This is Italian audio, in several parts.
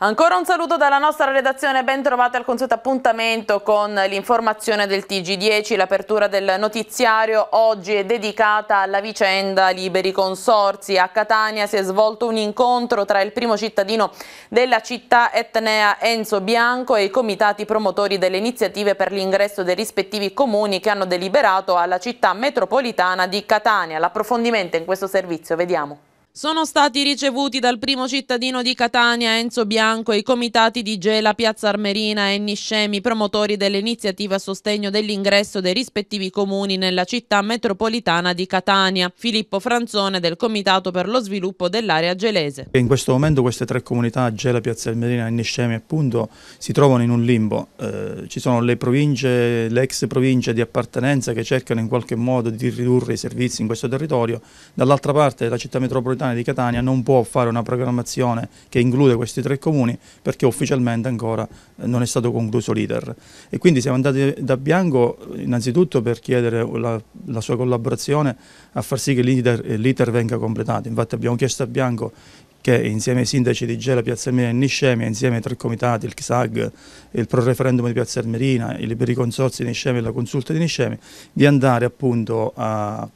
Ancora un saluto dalla nostra redazione, ben trovati al consueto appuntamento con l'informazione del TG10. L'apertura del notiziario oggi è dedicata alla vicenda Liberi Consorzi. A Catania si è svolto un incontro tra il primo cittadino della città etnea Enzo Bianco e i comitati promotori delle iniziative per l'ingresso dei rispettivi comuni che hanno deliberato alla città metropolitana di Catania. L'approfondimento in questo servizio, vediamo sono stati ricevuti dal primo cittadino di Catania Enzo Bianco i comitati di Gela, Piazza Armerina e Niscemi, promotori dell'iniziativa a sostegno dell'ingresso dei rispettivi comuni nella città metropolitana di Catania. Filippo Franzone del Comitato per lo sviluppo dell'area gelese. In questo momento queste tre comunità, Gela, Piazza Armerina e Niscemi appunto, si trovano in un limbo. Eh, ci sono le province, le ex province di appartenenza che cercano in qualche modo di ridurre i servizi in questo territorio. Dall'altra parte la città metropolitana Catania di Catania non può fare una programmazione che include questi tre comuni perché ufficialmente ancora eh, non è stato concluso l'iter. E quindi siamo andati da Bianco innanzitutto per chiedere la, la sua collaborazione a far sì che l'iter eh, venga completato. Infatti abbiamo chiesto a Bianco che insieme ai sindaci di Gela, Piazza Ermerina e Niscemi, insieme ai tre comitati, il CSAG, il pro referendum di Piazza Armerina, i liberi consorzi di Niscemi e la consulta di Niscemi, di andare appunto a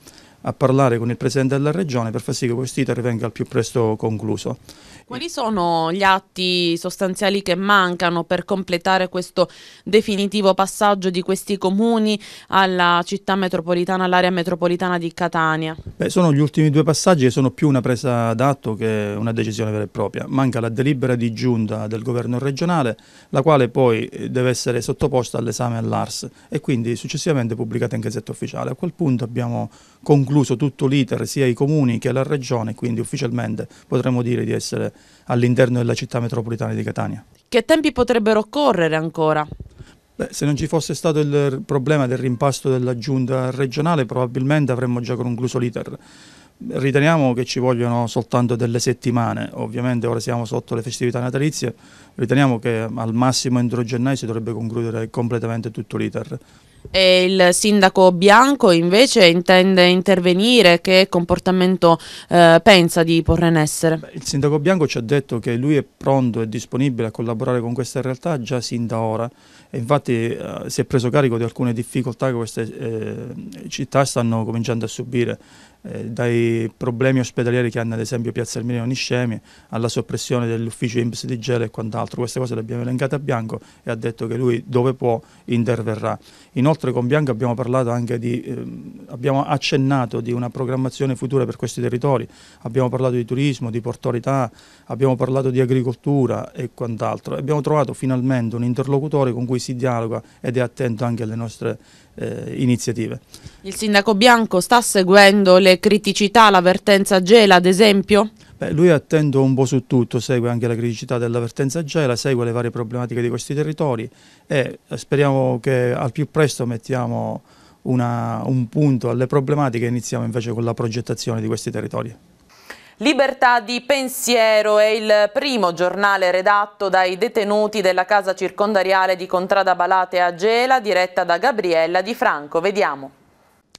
a parlare con il Presidente della Regione per far sì che questo iter venga al più presto concluso. Quali sono gli atti sostanziali che mancano per completare questo definitivo passaggio di questi comuni alla città metropolitana, all'area metropolitana di Catania? Beh, sono gli ultimi due passaggi che sono più una presa d'atto che una decisione vera e propria. Manca la delibera di giunta del governo regionale, la quale poi eh, deve essere sottoposta all'esame all'ARS e quindi successivamente pubblicata in gazzetta ufficiale. A quel punto abbiamo concluso tutto l'iter sia i comuni che la regione, quindi ufficialmente potremmo dire di essere all'interno della città metropolitana di Catania. Che tempi potrebbero correre ancora? Beh, se non ci fosse stato il problema del rimpasto della giunta regionale probabilmente avremmo già concluso l'iter. Riteniamo che ci vogliono soltanto delle settimane, ovviamente ora siamo sotto le festività natalizie, riteniamo che eh, al massimo entro gennaio si dovrebbe concludere completamente tutto l'iter. E il sindaco Bianco invece intende intervenire, che comportamento eh, pensa di porre in essere? Beh, il sindaco Bianco ci ha detto che lui è pronto e disponibile a collaborare con questa realtà già sin da ora e infatti eh, si è preso carico di alcune difficoltà che queste eh, città stanno cominciando a subire eh, dai problemi ospedalieri che hanno ad esempio Piazza Erminio Niscemi alla soppressione dell'ufficio IMPS di Gela e quant'altro. Queste cose le abbiamo elencate a Bianco e ha detto che lui dove può interverrà. Inoltre con Bianco abbiamo parlato anche di, ehm, abbiamo accennato di una programmazione futura per questi territori, abbiamo parlato di turismo, di portorità, abbiamo parlato di agricoltura e quant'altro. Abbiamo trovato finalmente un interlocutore con cui si dialoga ed è attento anche alle nostre eh, iniziative. Il sindaco Bianco sta seguendo le criticità, l'avvertenza Gela ad esempio? Beh, lui è attento un po' su tutto, segue anche la criticità dell'avvertenza Gela, segue le varie problematiche di questi territori e eh, speriamo che al più presto mettiamo una, un punto alle problematiche e iniziamo invece con la progettazione di questi territori. Libertà di pensiero è il primo giornale redatto dai detenuti della casa circondariale di Contrada Balate a Gela, diretta da Gabriella Di Franco. Vediamo.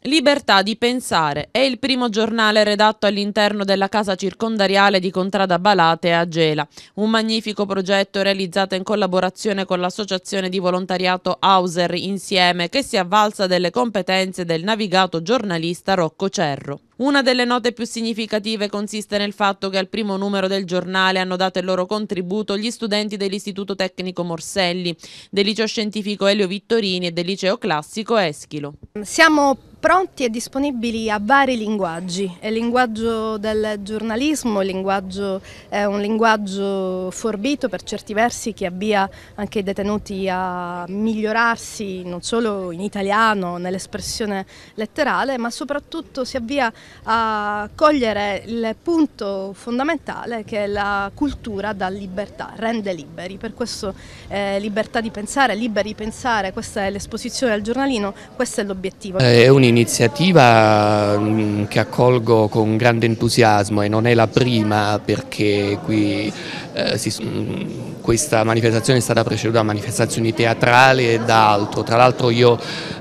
Libertà di pensare è il primo giornale redatto all'interno della casa circondariale di Contrada Balate a Gela, un magnifico progetto realizzato in collaborazione con l'associazione di volontariato Hauser Insieme che si avvalsa delle competenze del navigato giornalista Rocco Cerro. Una delle note più significative consiste nel fatto che al primo numero del giornale hanno dato il loro contributo gli studenti dell'Istituto Tecnico Morselli, del Liceo Scientifico Elio Vittorini e del Liceo Classico Eschilo. Siamo pronti e disponibili a vari linguaggi, il linguaggio del giornalismo linguaggio, è un linguaggio forbito per certi versi che avvia anche i detenuti a migliorarsi non solo in italiano, nell'espressione letterale, ma soprattutto si avvia a cogliere il punto fondamentale che la cultura dà libertà, rende liberi, per questo eh, libertà di pensare, liberi di pensare, questa è l'esposizione al giornalino, questo è l'obiettivo. Eh, è un'iniziativa mm, che accolgo con grande entusiasmo e non è la prima perché qui eh, si, mm, questa manifestazione è stata preceduta da manifestazioni teatrali e da altro, tra l'altro io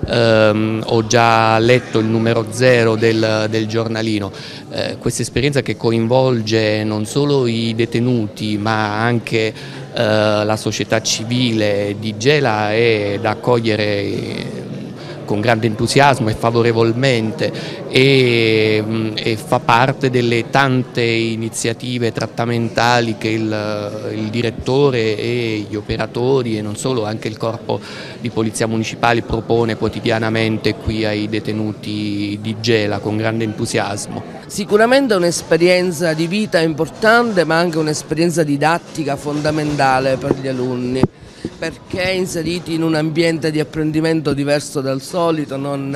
ehm, ho già letto il numero zero del, del giornalino. Eh, questa esperienza che coinvolge non solo i detenuti ma anche eh, la società civile di Gela è da accogliere eh, con grande entusiasmo e favorevolmente e, e fa parte delle tante iniziative trattamentali che il, il, direttore e gli operatori e non solo anche il corpo di polizia municipale propone quotidianamente qui ai detenuti di Gela con grande entusiasmo. Sicuramente un'esperienza di vita importante ma anche un'esperienza didattica fondamentale per gli alunni perché inseriti in un ambiente di apprendimento diverso dal solito, non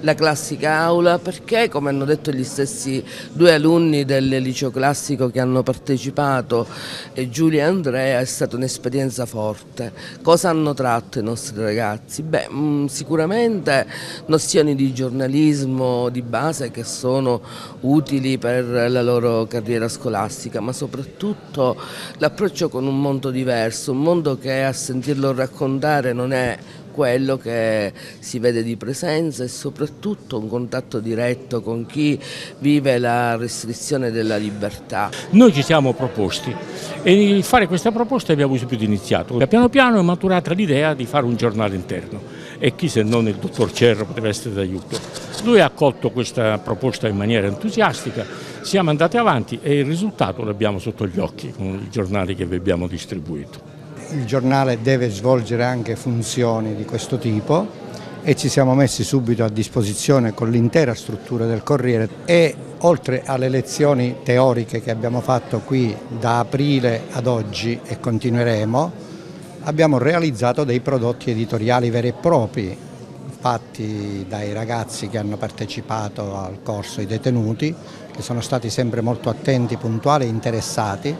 la classica aula, perché come hanno detto gli stessi due alunni del liceo classico che hanno partecipato, eh, Giulia e Andrea, è stata un'esperienza forte. Cosa hanno tratto i nostri ragazzi? Beh, mm, sicuramente nozioni di giornalismo di base che sono utili per la loro carriera scolastica, ma soprattutto l'approccio con un mondo diverso, un mondo che è sentirlo raccontare non è quello che si vede di presenza e soprattutto un contatto diretto con chi vive la restrizione della libertà. Noi ci siamo proposti e nel fare questa proposta abbiamo subito iniziato. Piano piano è maturata l'idea di fare un giornale interno e chi se non il dottor Cerro potrebbe essere d'aiuto. Lui ha accolto questa proposta in maniera entusiastica, siamo andati avanti e il risultato l'abbiamo sotto gli occhi con i giornali che vi abbiamo distribuito il giornale deve svolgere anche funzioni di questo tipo e ci siamo messi subito a disposizione con l'intera struttura del Corriere e oltre alle lezioni teoriche che abbiamo fatto qui da aprile ad oggi e continueremo, abbiamo realizzato dei prodotti editoriali veri e propri fatti dai ragazzi che hanno partecipato al corso, i detenuti, che sono stati sempre molto attenti, puntuali e interessati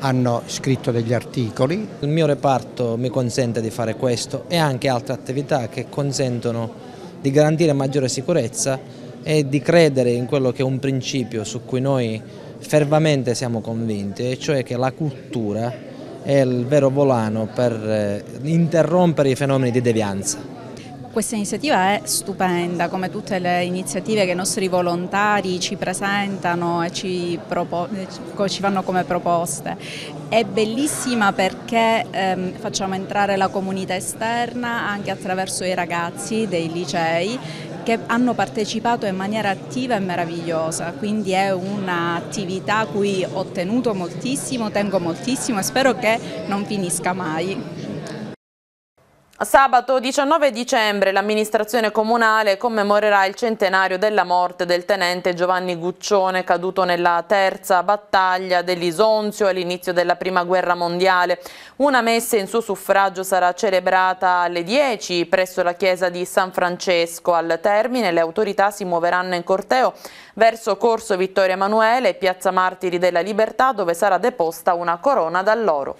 hanno scritto degli articoli. Il mio reparto mi consente di fare questo e anche altre attività che consentono di garantire maggiore sicurezza e di credere in quello che è un principio su cui noi fermamente siamo convinti, e cioè che la cultura è il vero volano per eh, interrompere i fenomeni di devianza. Questa iniziativa è stupenda, come tutte le iniziative che i nostri volontari ci presentano e ci, ci fanno come proposte. È bellissima perché ehm, facciamo entrare la comunità esterna anche attraverso i ragazzi dei licei che hanno partecipato in maniera attiva e meravigliosa, quindi è un'attività a cui ho tenuto moltissimo, tengo moltissimo e spero che non finisca mai. Sabato 19 dicembre l'amministrazione comunale commemorerà il centenario della morte del tenente Giovanni Guccione caduto nella terza battaglia dell'Isonzio all'inizio della prima guerra mondiale. Una messa in suo suffragio sarà celebrata alle 10 presso la chiesa di San Francesco. Al termine le autorità si muoveranno in corteo verso Corso Vittorio Emanuele e Piazza Martiri della Libertà dove sarà deposta una corona d'alloro.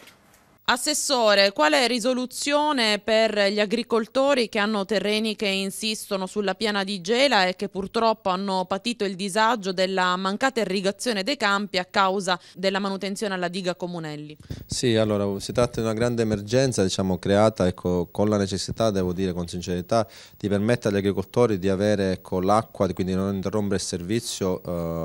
Assessore, quale risoluzione per gli agricoltori che hanno terreni che insistono sulla piana di Gela e che purtroppo hanno patito il disagio della mancata irrigazione dei campi a causa della manutenzione alla diga Comunelli? Sì, allora si tratta di una grande emergenza diciamo, creata ecco, con la necessità, devo dire con sincerità, di permettere agli agricoltori di avere ecco, l'acqua, quindi non interrompere il servizio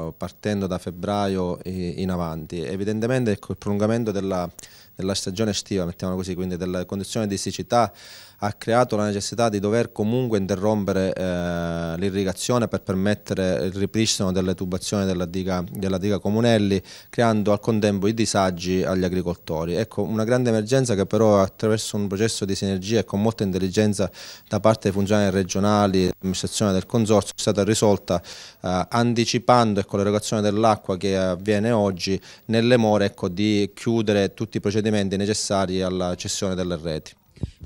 eh, partendo da febbraio in avanti. Evidentemente ecco, il prolungamento della della stagione estiva, mettiamolo così, quindi della condizione di siccità ha creato la necessità di dover comunque interrompere eh, l'irrigazione per permettere il ripristino delle tubazioni della diga, della diga Comunelli, creando al contempo i disagi agli agricoltori. Ecco, una grande emergenza che però attraverso un processo di sinergia e con molta intelligenza da parte dei funzionari regionali e dell'amministrazione del consorzio è stata risolta eh, anticipando ecco, l'erogazione dell'acqua che avviene oggi nelle more ecco, di chiudere tutti i procedimenti necessari alla cessione delle reti.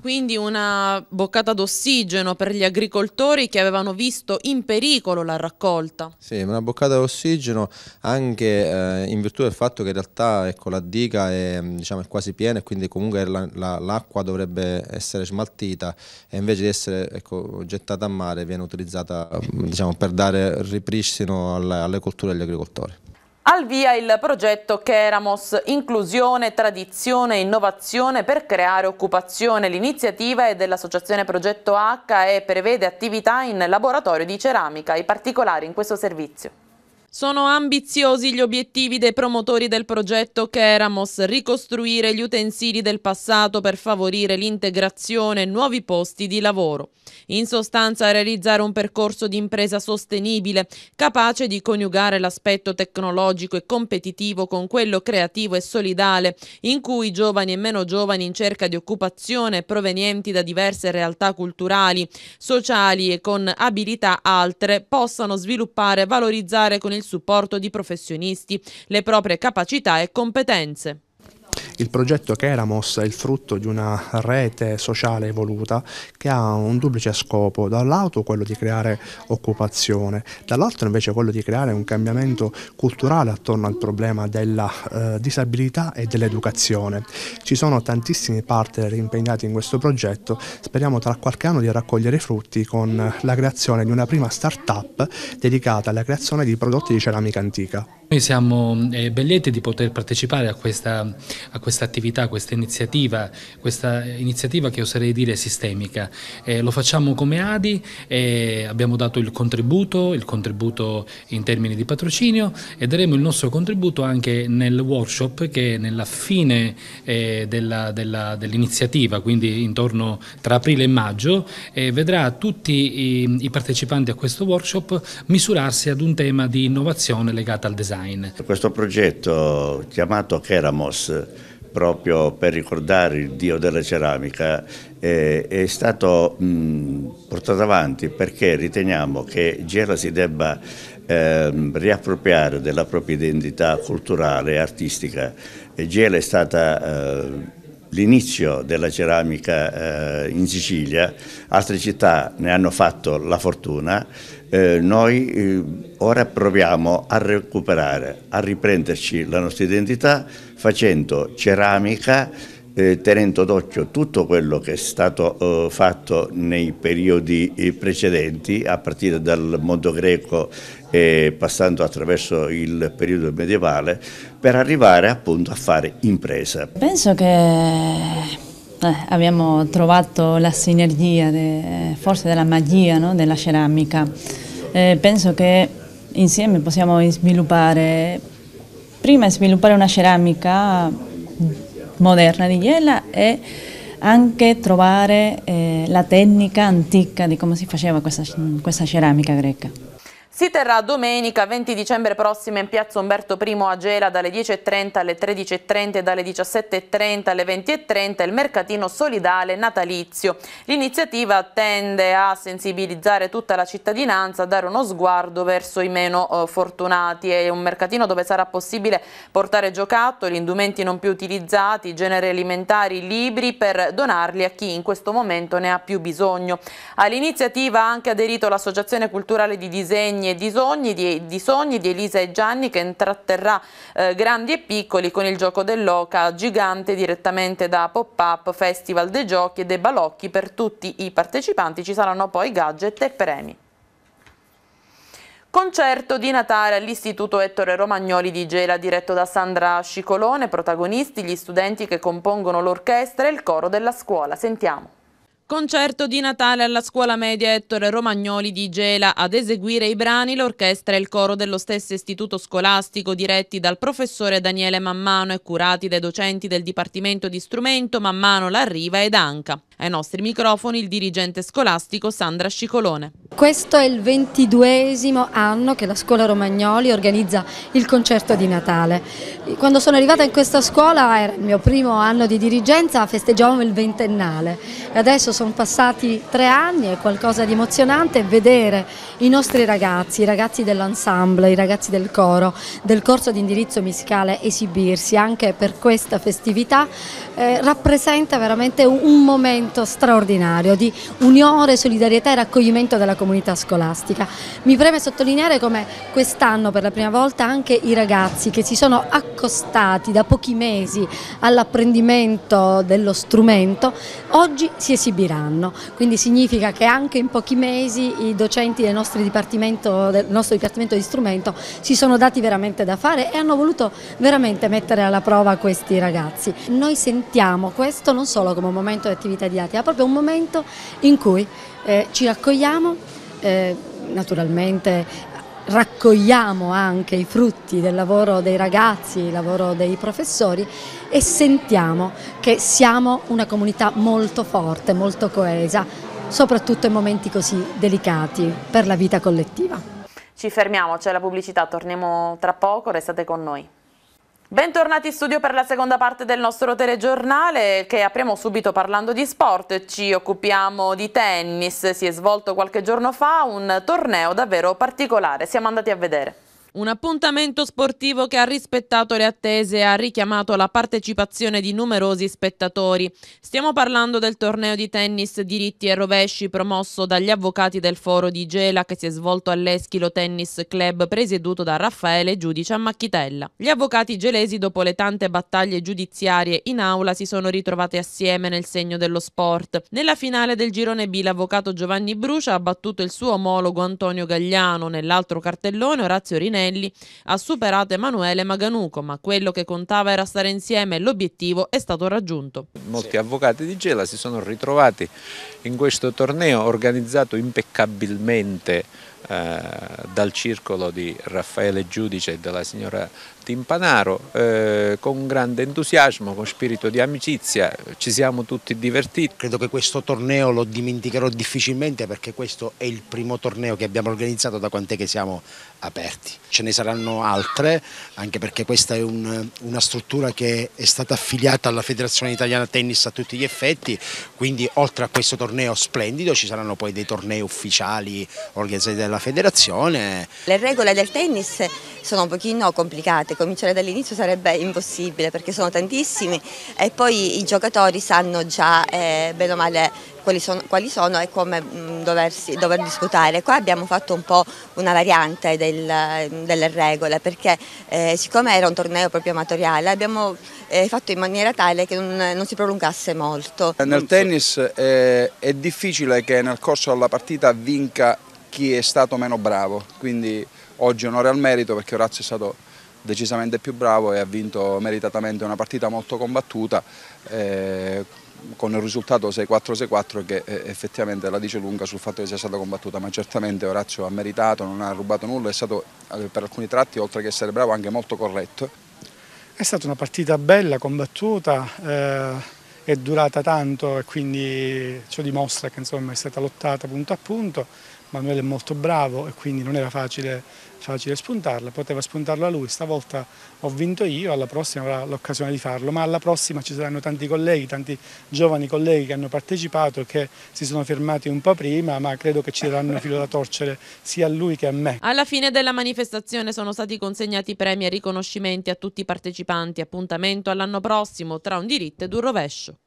Quindi una boccata d'ossigeno per gli agricoltori che avevano visto in pericolo la raccolta. Sì, una boccata d'ossigeno anche eh, in virtù del fatto che in realtà ecco, la diga è, diciamo, è, quasi piena e quindi comunque l'acqua la, la, dovrebbe essere smaltita e invece di essere ecco, gettata a mare viene utilizzata diciamo, per dare ripristino alle, alle colture e agli agricoltori. Al via il progetto Keramos, inclusione, tradizione e innovazione per creare occupazione. L'iniziativa è dell'associazione Progetto H e prevede attività in laboratorio di ceramica, i particolari in questo servizio. Sono ambiziosi gli obiettivi dei promotori del progetto Keramos, ricostruire gli utensili del passato per favorire l'integrazione e nuovi posti di lavoro. In sostanza realizzare un percorso di impresa sostenibile, capace di coniugare l'aspetto tecnologico e competitivo con quello creativo e solidale, in cui giovani e meno giovani in cerca di occupazione provenienti da diverse realtà culturali, sociali e con abilità altre possano sviluppare e valorizzare con il il supporto di professionisti, le proprie capacità e competenze. Il progetto Keramos è il frutto di una rete sociale evoluta che ha un duplice scopo, da un lato quello di creare occupazione, dall'altro invece quello di creare un cambiamento culturale attorno al problema della eh, disabilità e dell'educazione. Ci sono tantissimi partner impegnati in questo progetto, speriamo tra qualche anno di raccogliere i frutti con la creazione di una prima start-up dedicata alla creazione di prodotti di ceramica antica. Noi siamo eh, ben lieti di poter partecipare a questa, a questa attività, a questa iniziativa, questa iniziativa che oserei dire sistemica. Eh, lo facciamo come ADI, eh, abbiamo dato il contributo, il contributo in termini di patrocinio e daremo il nostro contributo anche nel workshop che nella fine eh, dell'iniziativa, dell quindi intorno tra aprile e maggio, vedrà tutti i, i partecipanti a questo workshop misurarsi ad un tema di innovazione legata al design design. Questo progetto chiamato Keramos proprio per ricordare il dio della ceramica è, eh, è stato mh, mm, portato avanti perché riteniamo che Gela si debba Ehm, riappropriare della propria identità culturale e artistica. Gela è stata eh, l'inizio della ceramica eh, in Sicilia, altre città ne hanno fatto la fortuna eh, noi eh, ora proviamo a recuperare, a riprenderci la nostra identità facendo ceramica, eh, tenendo d'occhio tutto quello che è stato eh, fatto nei periodi eh, precedenti, a partire dal mondo greco e passando attraverso il periodo medievale, per arrivare appunto a fare impresa. Penso che eh, abbiamo trovato la sinergia, de, forse della magia no? della ceramica. Eh, penso che insieme possiamo sviluppare, prima sviluppare una ceramica moderna di Iela e anche trovare eh, la tecnica antica di come si faceva questa, questa ceramica greca. Si terrà domenica 20 dicembre prossima in piazza Umberto I a Gela dalle 10.30 alle 13.30 e dalle 17.30 alle 20.30 il mercatino solidale natalizio. L'iniziativa tende a sensibilizzare tutta la cittadinanza, a dare uno sguardo verso i meno eh, fortunati. È un mercatino dove sarà possibile portare giocattoli, indumenti non più utilizzati, generi alimentari, libri per donarli a chi in questo momento ne ha più bisogno. All'iniziativa ha anche aderito l'Associazione Culturale di Disegni e disogni di, di, sogni di Elisa e Gianni che intratterrà eh, grandi e piccoli con il gioco dell'Oca gigante direttamente da Pop-Up Festival dei Giochi e dei Balocchi per tutti i partecipanti ci saranno poi gadget e premi. Concerto di Natale all'Istituto Ettore Romagnoli di Gela diretto da Sandra Scicolone, protagonisti gli studenti che compongono l'orchestra e il coro della scuola. Sentiamo. Concerto di Natale alla scuola media Ettore Romagnoli di Gela. Ad eseguire i brani l'orchestra e il coro dello stesso istituto scolastico diretti dal professore Daniele Mammano e curati dai docenti del Dipartimento di Strumento Mammano Larriva ed Anca. Ai nostri microfoni il dirigente scolastico Sandra Scicolone. Questo è il ventiduesimo anno che la scuola Romagnoli organizza il concerto di Natale. Quando sono arrivata in questa scuola, era il mio primo anno di dirigenza, festeggiavamo il ventennale. Adesso sono passati tre anni, è qualcosa di emozionante vedere i nostri ragazzi, i ragazzi dell'ensemble, i ragazzi del coro, del corso di indirizzo musicale esibirsi anche per questa festività eh, rappresenta veramente un, momento straordinario di unione, solidarietà e raccoglimento della comunità scolastica. Mi preme sottolineare come quest'anno per la prima volta anche i ragazzi che si sono accostati da pochi mesi all'apprendimento dello strumento oggi si esibiranno, quindi significa che anche in pochi mesi i docenti dei nostri nostro dipartimento, del nostro dipartimento di strumento si sono dati veramente da fare e hanno voluto veramente mettere alla prova questi ragazzi. Noi sentiamo questo non solo come un momento di attività didattica, ma proprio un momento in cui eh, ci raccogliamo, eh, naturalmente raccogliamo anche i frutti del lavoro dei ragazzi, il lavoro dei professori e sentiamo che siamo una comunità molto forte, molto coesa, soprattutto in momenti così delicati per la vita collettiva. Ci fermiamo, c'è la pubblicità, torniamo tra poco, restate con noi. Bentornati in studio per la seconda parte del nostro telegiornale che apriamo subito parlando di sport, ci occupiamo di tennis, si è svolto qualche giorno fa un torneo davvero particolare, siamo andati a vedere. Un appuntamento sportivo che ha rispettato le attese e ha richiamato la partecipazione di numerosi spettatori. Stiamo parlando del torneo di tennis diritti e rovesci promosso dagli avvocati del foro di Gela che si è svolto all'Eschilo Tennis Club presieduto da Raffaele Giudice a Macchitella. Gli avvocati gelesi dopo le tante battaglie giudiziarie in aula si sono ritrovati assieme nel segno dello sport. Nella finale del girone B l'avvocato Giovanni Brucia ha battuto il suo omologo Antonio Gagliano, nell'altro cartellone Orazio Rinelli Anelli ha superato Emanuele Maganuco, ma quello che contava era stare insieme e l'obiettivo è stato raggiunto. Molti avvocati di Gela si sono ritrovati in questo torneo organizzato impeccabilmente eh, dal circolo di Raffaele Giudice e della signora tutti in Panaro, eh, con grande entusiasmo, con spirito di amicizia, ci siamo tutti divertiti. Credo che questo torneo lo dimenticherò difficilmente perché questo è il primo torneo che abbiamo organizzato da quant'è che siamo aperti. Ce ne saranno altre, anche perché questa è un, una struttura che è stata affiliata alla Federazione Italiana Tennis a tutti gli effetti, quindi oltre a questo torneo splendido ci saranno poi dei tornei ufficiali organizzati dalla federazione. Le regole del tennis sono un pochino complicate, ricominciare dall'inizio sarebbe impossibile perché sono tantissimi e poi i giocatori sanno già eh, bene o male quali sono, quali sono e come mh, mm, doversi, dover disputare. Qua abbiamo fatto un po' una variante del, delle regole perché eh, siccome era un torneo proprio amatoriale abbiamo eh, fatto in maniera tale che non, non, si prolungasse molto. Nel tennis è, eh, è difficile che nel corso della partita vinca chi è stato meno bravo, quindi oggi onore al merito perché Orazio è stato decisamente più bravo e ha vinto meritatamente una partita molto combattuta eh, con il risultato 6-4-6-4 che eh, effettivamente la dice lunga sul fatto che sia stata combattuta, ma certamente Orazio ha meritato, non ha rubato nulla, è stato eh, per alcuni tratti, oltre che essere bravo, anche molto corretto. È stata una partita bella, combattuta, eh, è durata tanto e quindi ciò dimostra che insomma, è stata lottata punto a punto. Manuele è molto bravo e quindi non era facile, facile spuntarla, poteva spuntarla lui, stavolta ho vinto io, alla prossima avrà l'occasione di farlo, ma alla prossima ci saranno tanti colleghi, tanti giovani colleghi che hanno partecipato, e che si sono fermati un po' prima, ma credo che ci daranno filo da torcere sia a lui che a me. Alla fine della manifestazione sono stati consegnati premi e riconoscimenti a tutti i partecipanti, appuntamento all'anno prossimo tra un diritto ed un rovescio.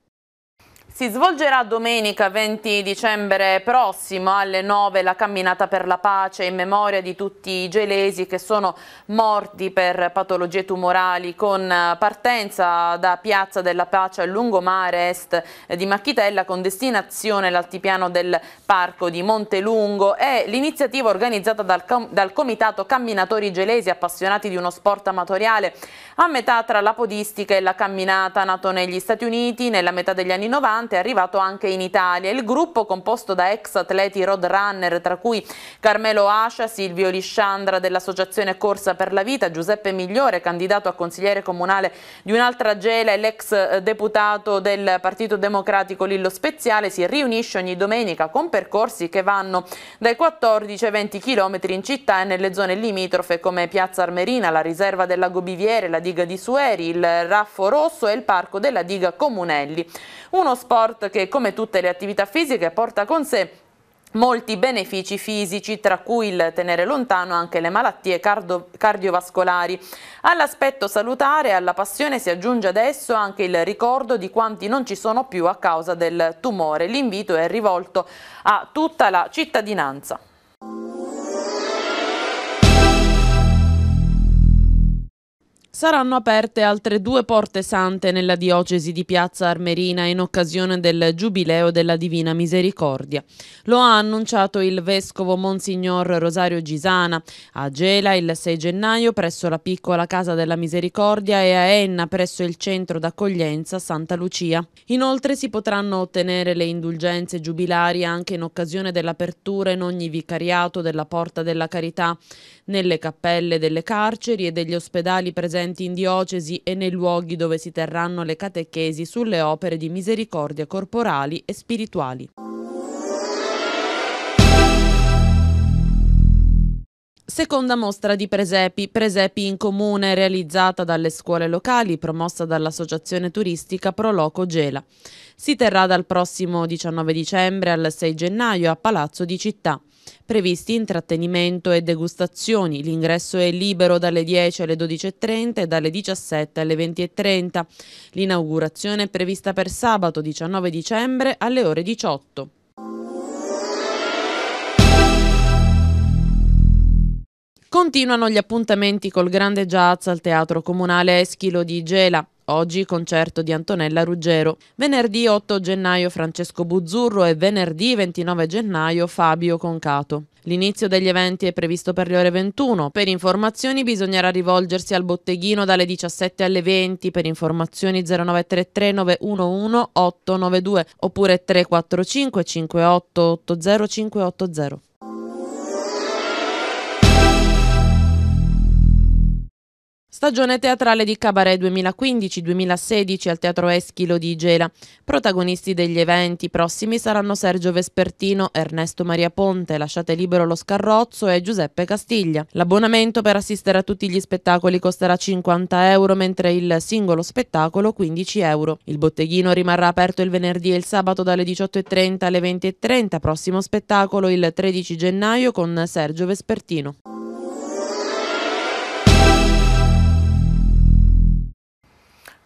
Si svolgerà domenica 20 dicembre prossimo alle 9 la camminata per la pace in memoria di tutti i gelesi che sono morti per patologie tumorali con eh, partenza da Piazza della Pace al lungomare est eh, di Macchitella con destinazione l'altipiano del parco di Montelungo e l'iniziativa organizzata dal, com dal, comitato camminatori gelesi appassionati di uno sport amatoriale a metà tra la podistica e la camminata nato negli Stati Uniti nella metà degli anni 90 importante è arrivato anche in Italia. Il gruppo, composto da ex atleti roadrunner, tra cui Carmelo Ascia, Silvio Lisciandra dell'Associazione Corsa per la Vita, Giuseppe Migliore, candidato a consigliere comunale di un'altra gela e l'ex eh, deputato del Partito Democratico Lillo Speziale, si riunisce ogni domenica con percorsi che vanno dai 14 ai 20 km in città e nelle zone limitrofe come Piazza Armerina, la riserva del Lago Biviere, la diga di Sueri, il Raffo Rosso e il parco della diga Comunelli. Uno spazio sport che come tutte le attività fisiche porta con sé molti benefici fisici, tra cui il tenere lontano anche le malattie cardio cardiovascolari. All'aspetto salutare e alla passione si aggiunge adesso anche il ricordo di quanti non ci sono più a causa del tumore. L'invito è rivolto a tutta la cittadinanza. saranno aperte altre due porte sante nella diocesi di Piazza Armerina in occasione del Giubileo della Divina Misericordia. Lo ha annunciato il vescovo Monsignor Rosario Gisana a Gela il 6 gennaio presso la piccola Casa della Misericordia e a Enna presso il centro d'accoglienza Santa Lucia. Inoltre si potranno ottenere le indulgenze giubilari anche in occasione dell'apertura in ogni vicariato della Porta della Carità, nelle cappelle delle carceri e degli ospedali presenti presenti in diocesi e nei luoghi dove si terranno le catechesi sulle opere di misericordia corporali e spirituali. Seconda mostra di presepi, Presepi in Comune, realizzata dalle scuole locali, promossa dall'associazione turistica Proloco Gela. Si terrà dal prossimo 19 dicembre al 6 gennaio a Palazzo di Città. Previsti intrattenimento e degustazioni. L'ingresso è libero dalle 10 alle 12.30 e dalle 17 alle 20.30. L'inaugurazione è prevista per sabato 19 dicembre alle ore 18. Continuano gli appuntamenti col grande jazz al Teatro Comunale Eschilo di Gela. Oggi concerto di Antonella Ruggero. Venerdì 8 gennaio Francesco Buzzurro e venerdì 29 gennaio Fabio Concato. L'inizio degli eventi è previsto per le ore 21. Per informazioni bisognerà rivolgersi al botteghino dalle 17 alle 20 per informazioni 0933 911 892 oppure 345 58 80580. Stagione teatrale di Cabaret 2015-2016 al Teatro Eschilo di Igela. Protagonisti degli eventi prossimi saranno Sergio Vespertino, Ernesto Maria Ponte, Lasciate libero lo scarrozzo e Giuseppe Castiglia. L'abbonamento per assistere a tutti gli spettacoli costerà 50 euro, mentre il singolo spettacolo 15 euro. Il botteghino rimarrà aperto il venerdì e il sabato dalle 18.30 alle 20.30. Prossimo spettacolo il 13 gennaio con Sergio Vespertino.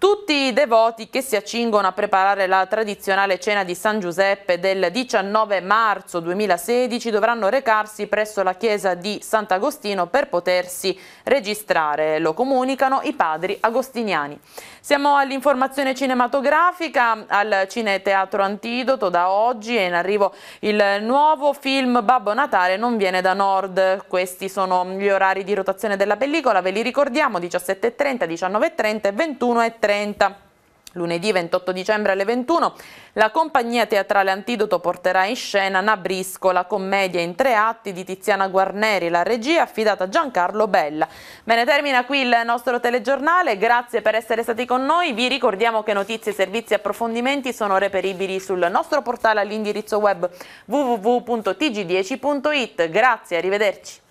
Tutti i devoti che si accingono a preparare la tradizionale cena di San Giuseppe del 19 marzo 2016 dovranno recarsi presso la chiesa di Sant'Agostino per potersi registrare, lo comunicano i padri agostiniani. Siamo all'informazione cinematografica, al Cine Teatro Antidoto da oggi è in arrivo il nuovo film Babbo Natale non viene da Nord, questi sono gli orari di rotazione della pellicola, ve li ricordiamo 17.30, 19.30 e 21.30. 20.30. Lunedì 28 dicembre alle 21 la compagnia teatrale Antidoto porterà in scena Nabrisco, la commedia in tre atti di Tiziana Guarneri, la regia affidata a Giancarlo Bella. Bene, termina qui il nostro telegiornale, grazie per essere stati con noi, vi ricordiamo che notizie, servizi e approfondimenti sono reperibili sul nostro portale all'indirizzo web www.tg10.it. Grazie, arrivederci.